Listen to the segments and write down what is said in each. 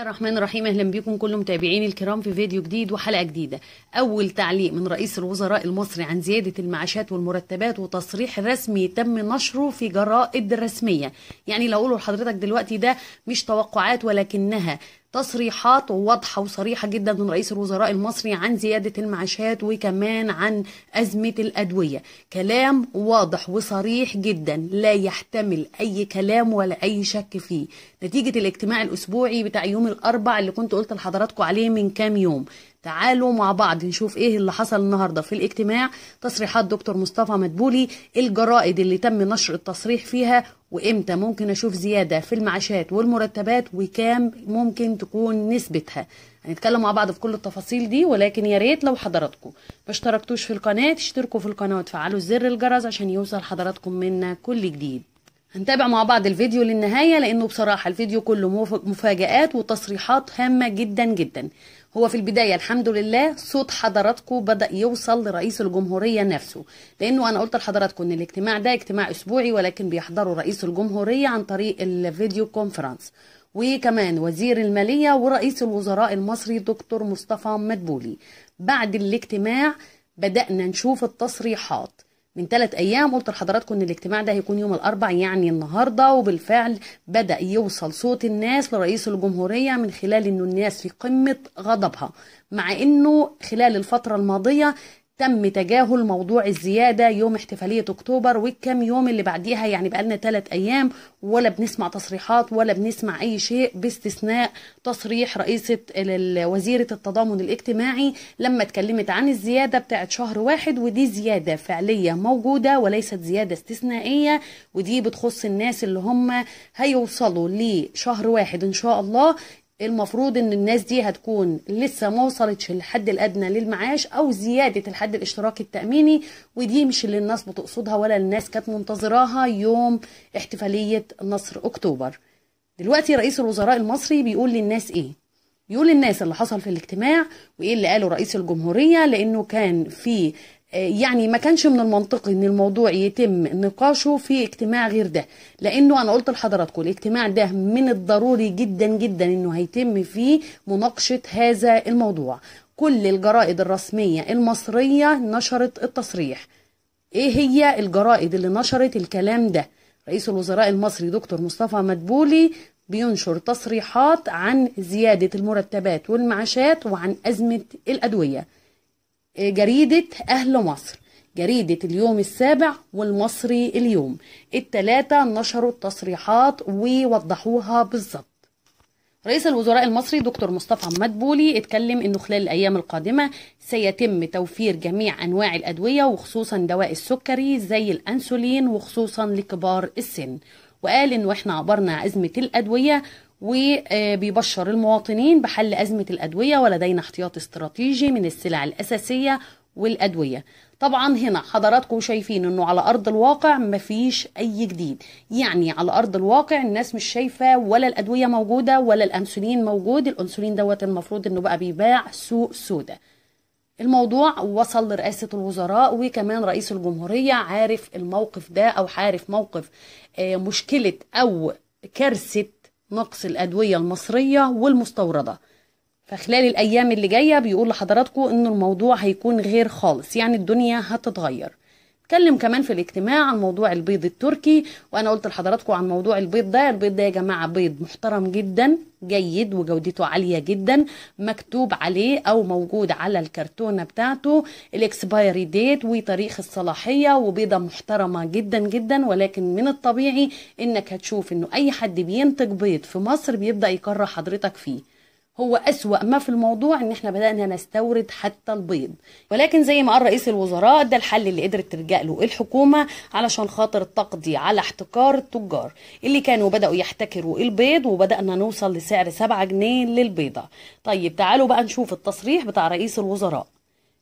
الرحمن الرحيم اهلا بكم كل متابعين الكرام في فيديو جديد وحلقه جديده اول تعليق من رئيس الوزراء المصري عن زياده المعاشات والمرتبات وتصريح رسمي تم نشره في جرائد رسميه يعني لو اقوله لحضرتك دلوقتي ده مش توقعات ولكنها تصريحات واضحة وصريحة جدا من رئيس الوزراء المصري عن زيادة المعاشات وكمان عن أزمة الأدوية كلام واضح وصريح جدا لا يحتمل أي كلام ولا أي شك فيه نتيجة الاجتماع الأسبوعي بتاع يوم الأربع اللي كنت قلت لحضراتكم عليه من كام يوم تعالوا مع بعض نشوف ايه اللي حصل النهارده في الاجتماع تصريحات دكتور مصطفى مدبولي الجرائد اللي تم نشر التصريح فيها وامتى ممكن اشوف زياده في المعاشات والمرتبات وكام ممكن تكون نسبتها هنتكلم مع بعض في كل التفاصيل دي ولكن يا ريت لو حضراتكم ما اشتركتوش في القناه تشتركوا في القناه وتفعلوا زر الجرس عشان يوصل حضراتكم منا كل جديد هنتابع مع بعض الفيديو للنهاية لأنه بصراحة الفيديو كله مفاجآت وتصريحات هامة جدا جدا هو في البداية الحمد لله صوت حضراتكم بدأ يوصل لرئيس الجمهورية نفسه لأنه أنا قلت لحضراتكم إن الاجتماع ده اجتماع أسبوعي ولكن بيحضره رئيس الجمهورية عن طريق الفيديو كونفرنس وكمان وزير المالية ورئيس الوزراء المصري دكتور مصطفى مدبولي بعد الاجتماع بدأنا نشوف التصريحات من ثلاث ايام قلت لحضراتكم ان الاجتماع ده هيكون يوم الاربع يعني النهارده وبالفعل بدا يوصل صوت الناس لرئيس الجمهوريه من خلال انه الناس في قمه غضبها مع انه خلال الفتره الماضيه تم تجاهل موضوع الزيادة يوم احتفالية أكتوبر والكام يوم اللي بعديها يعني بقالنا ثلاث أيام ولا بنسمع تصريحات ولا بنسمع أي شيء باستثناء تصريح رئيسة وزيرة التضامن الاجتماعي لما اتكلمت عن الزيادة بتاعت شهر واحد ودي زيادة فعلية موجودة وليست زيادة استثنائية ودي بتخص الناس اللي هم هيوصلوا لشهر واحد إن شاء الله المفروض ان الناس دي هتكون لسه ما وصلتش للحد الادنى للمعاش او زياده الحد الاشتراكي التاميني ودي مش اللي الناس بتقصدها ولا الناس كانت منتظراها يوم احتفاليه نصر اكتوبر دلوقتي رئيس الوزراء المصري بيقول للناس ايه بيقول للناس اللي حصل في الاجتماع وايه اللي قاله رئيس الجمهوريه لانه كان في يعني ما كانش من المنطقي ان الموضوع يتم نقاشه في اجتماع غير ده لانه انا قلت لحضراتكم الاجتماع ده من الضروري جدا جدا انه هيتم فيه مناقشه هذا الموضوع كل الجرائد الرسميه المصريه نشرت التصريح ايه هي الجرائد اللي نشرت الكلام ده رئيس الوزراء المصري دكتور مصطفى مدبولي بينشر تصريحات عن زياده المرتبات والمعاشات وعن ازمه الادويه جريدة أهل مصر جريدة اليوم السابع والمصري اليوم التلاتة نشروا التصريحات ووضحوها بالظبط رئيس الوزراء المصري دكتور مصطفى مدبولي اتكلم انه خلال الايام القادمه سيتم توفير جميع انواع الادويه وخصوصا دواء السكري زي الانسولين وخصوصا لكبار السن وقال انه احنا عبرنا ازمه الادويه وبيبشر المواطنين بحل أزمة الأدوية ولدينا احتياط استراتيجي من السلع الأساسية والأدوية طبعا هنا حضراتكم شايفين انه على ارض الواقع مفيش اي جديد يعني على ارض الواقع الناس مش شايفه ولا الادويه موجوده ولا الانسولين موجود الانسولين دوت المفروض انه بقى بيباع سوق سودا الموضوع وصل لرئاسة الوزراء وكمان رئيس الجمهورية عارف الموقف ده أو عارف موقف آه، مشكلة أو كارثة نقص الأدوية المصرية والمستوردة فخلال الأيام اللي جاية بيقول لحضراتكم إن الموضوع هيكون غير خالص يعني الدنيا هتتغير اتكلم كمان في الاجتماع عن موضوع البيض التركي وانا قلت لحضراتكم عن موضوع البيض ده البيض ده يا جماعه بيض محترم جدا جيد وجودته عاليه جدا مكتوب عليه او موجود على الكرتونه بتاعته الاكسبايري ديت وتاريخ الصلاحيه وبيضه محترمه جدا جدا ولكن من الطبيعي انك هتشوف انه اي حد بينتج بيض في مصر بيبدا يكرر حضرتك فيه هو أسوأ ما في الموضوع إن إحنا بدأنا نستورد حتى البيض ولكن زي ما قال رئيس الوزراء ده الحل اللي قدرت ترجع له الحكومة علشان خاطر تقضي على احتكار التجار اللي كانوا بدأوا يحتكروا البيض وبدأنا نوصل لسعر 7 جنيه للبيضة طيب تعالوا بقى نشوف التصريح بتاع رئيس الوزراء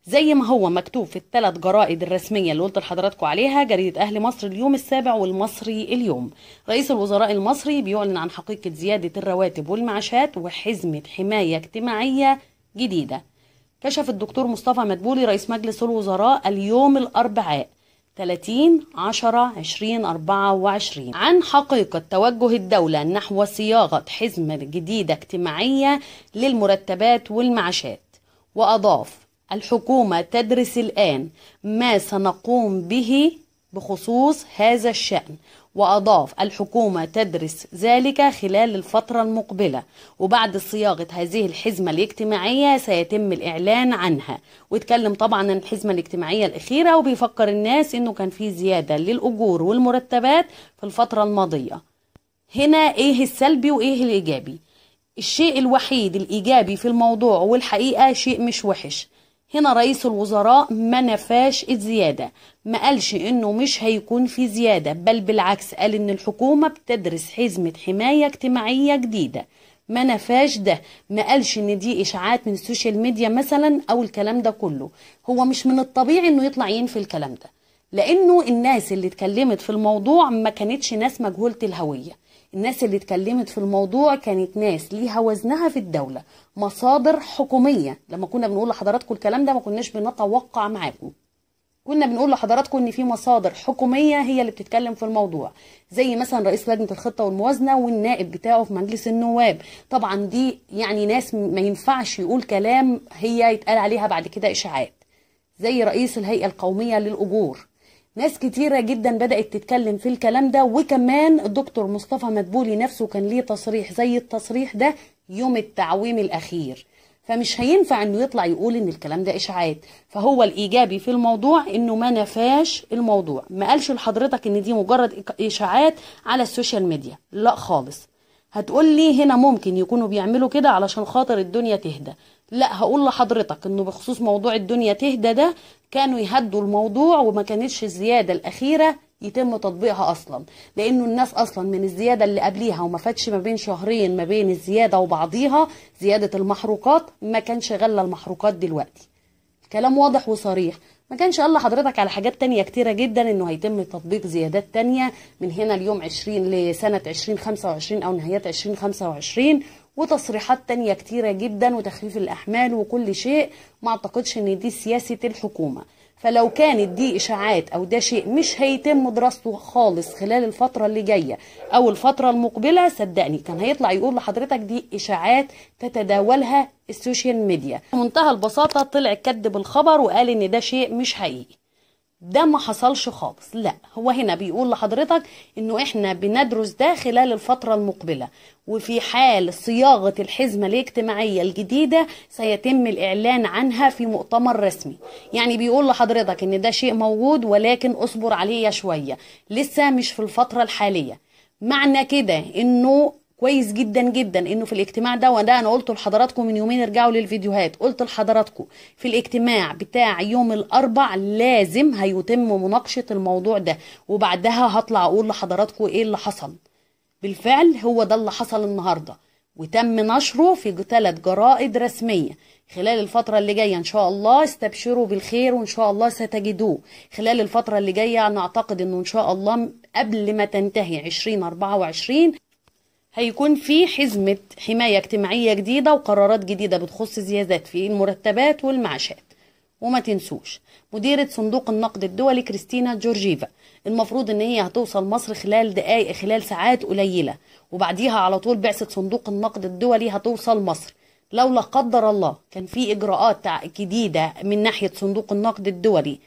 زي ما هو مكتوب في الثلاث جرائد الرسمية اللي قلت لحضراتكم عليها جريدة أهل مصر اليوم السابع والمصري اليوم رئيس الوزراء المصري بيعلن عن حقيقة زيادة الرواتب والمعاشات وحزمة حماية اجتماعية جديدة كشف الدكتور مصطفى مدبولي رئيس مجلس الوزراء اليوم الأربعاء 30 10 2024 عن حقيقة توجه الدولة نحو صياغة حزمة جديدة اجتماعية للمرتبات والمعاشات وأضاف الحكومة تدرس الآن ما سنقوم به بخصوص هذا الشأن وأضاف الحكومة تدرس ذلك خلال الفترة المقبلة وبعد صياغة هذه الحزمة الاجتماعية سيتم الإعلان عنها واتكلم طبعا عن الحزمة الاجتماعية الأخيرة وبيفكر الناس إنه كان في زيادة للأجور والمرتبات في الفترة الماضية هنا إيه السلبي وإيه الإيجابي الشيء الوحيد الإيجابي في الموضوع والحقيقة شيء مش وحش هنا رئيس الوزراء ما نفاش الزيادة ما قالش انه مش هيكون في زيادة بل بالعكس قال ان الحكومة بتدرس حزمة حماية اجتماعية جديدة ما نفاش ده ما قالش ان دي اشاعات من السوشيال ميديا مثلا او الكلام ده كله هو مش من الطبيعي انه يطلع ينفي الكلام ده لانه الناس اللي اتكلمت في الموضوع ما كانتش ناس مجهولة الهوية الناس اللي اتكلمت في الموضوع كانت ناس ليها وزنها في الدولة مصادر حكومية لما كنا بنقول لحضراتكم الكلام ده ما كناش بنتوقع معاكم كنا بنقول لحضراتكم ان في مصادر حكوميه هي اللي بتتكلم في الموضوع زي مثلا رئيس لجنه الخطه والموازنه والنائب بتاعه في مجلس النواب طبعا دي يعني ناس ما ينفعش يقول كلام هي يتقال عليها بعد كده اشاعات زي رئيس الهيئه القوميه للاجور ناس كتيرة جدا بدأت تتكلم في الكلام ده وكمان الدكتور مصطفى مدبولي نفسه كان ليه تصريح زي التصريح ده يوم التعويم الأخير فمش هينفع انه يطلع يقول ان الكلام ده اشاعات فهو الايجابي في الموضوع انه ما نفاش الموضوع ما قالش لحضرتك ان دي مجرد اشاعات على السوشيال ميديا لا خالص هتقول لي هنا ممكن يكونوا بيعملوا كده علشان خاطر الدنيا تهدى لا هقول لحضرتك انه بخصوص موضوع الدنيا تهدى ده كانوا يهدوا الموضوع وما كانتش الزياده الاخيره يتم تطبيقها اصلا لانه الناس اصلا من الزياده اللي قبليها وما فاتش ما بين شهرين ما بين الزياده وبعضيها زياده المحروقات ما كانش غلى المحروقات دلوقتي كلام واضح وصريح ما كانش قال لحضرتك على حاجات تانية كتيرة جدا انه هيتم تطبيق زيادات تانية من هنا اليوم 20 لسنة 2025 او نهاية 2025 وتصريحات تانية كتيرة جدا وتخفيف الاحمال وكل شيء ما اعتقدش ان دي سياسة الحكومة فلو كانت دي اشاعات او ده شيء مش هيتم دراسته خالص خلال الفتره اللي جايه او الفتره المقبله صدقني كان هيطلع يقول لحضرتك دي اشاعات تتداولها السوشيال ميديا منتهى البساطه طلع كذب الخبر وقال ان ده شيء مش حقيقي ده ما حصلش خالص لا هو هنا بيقول لحضرتك انه احنا بندرس ده خلال الفترة المقبلة وفي حال صياغة الحزمة الاجتماعية الجديدة سيتم الإعلان عنها في مؤتمر رسمي يعني بيقول لحضرتك ان ده شيء موجود ولكن اصبر عليه شوية لسه مش في الفترة الحالية معنى كده انه كويس جدا جدا انه في الاجتماع ده وانا انا قلته لحضراتكم من يومين ارجعوا للفيديوهات قلت لحضراتكم في الاجتماع بتاع يوم الاربع لازم هيتم مناقشه الموضوع ده وبعدها هطلع اقول لحضراتكم ايه اللي حصل بالفعل هو ده اللي حصل النهارده وتم نشره في ثلاث جرائد رسمية خلال الفترة اللي جاية إن شاء الله استبشروا بالخير وإن شاء الله ستجدوه خلال الفترة اللي جاية نعتقد أنه إن شاء الله قبل ما تنتهي 2024 هيكون في حزمة حماية اجتماعية جديدة وقرارات جديدة بتخص زيادات في المرتبات والمعاشات وما تنسوش مديرة صندوق النقد الدولي كريستينا جورجيفا المفروض ان هي هتوصل مصر خلال دقائق خلال ساعات قليلة وبعديها على طول بعثة صندوق النقد الدولي هتوصل مصر لو لا قدر الله كان في اجراءات جديدة من ناحية صندوق النقد الدولي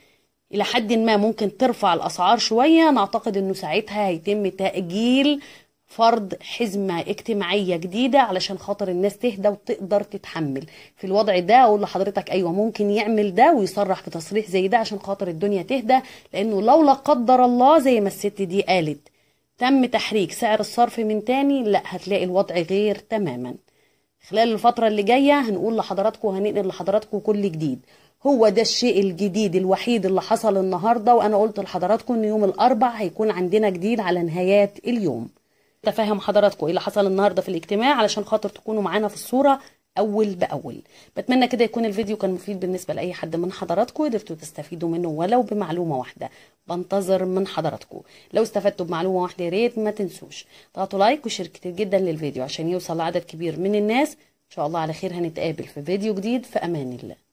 الى حد ما ممكن ترفع الاسعار شوية نعتقد انه ساعتها هيتم تأجيل فرض حزمة اجتماعية جديدة علشان خاطر الناس تهدى وتقدر تتحمل في الوضع ده أقول لحضرتك أيوة ممكن يعمل ده ويصرح في تصريح زي ده عشان خاطر الدنيا تهدى لأنه لو لا قدر الله زي ما الست دي قالت تم تحريك سعر الصرف من تاني لا هتلاقي الوضع غير تماما خلال الفترة اللي جاية هنقول لحضراتكم وهننقل لحضراتكم كل جديد هو ده الشيء الجديد الوحيد اللي حصل النهاردة وأنا قلت لحضراتكم إن يوم الأربع هيكون عندنا جديد على نهايات اليوم تفهم حضراتكم ايه اللي حصل النهارده في الاجتماع علشان خاطر تكونوا معانا في الصوره اول باول بتمنى كده يكون الفيديو كان مفيد بالنسبه لاي حد من حضراتكم قدرتوا تستفيدوا منه ولو بمعلومه واحده بنتظر من حضراتكم لو استفدتوا بمعلومه واحده يا ريت ما تنسوش تضغطوا لايك وشير كتير جدا للفيديو عشان يوصل لعدد كبير من الناس ان شاء الله على خير هنتقابل في فيديو جديد في امان الله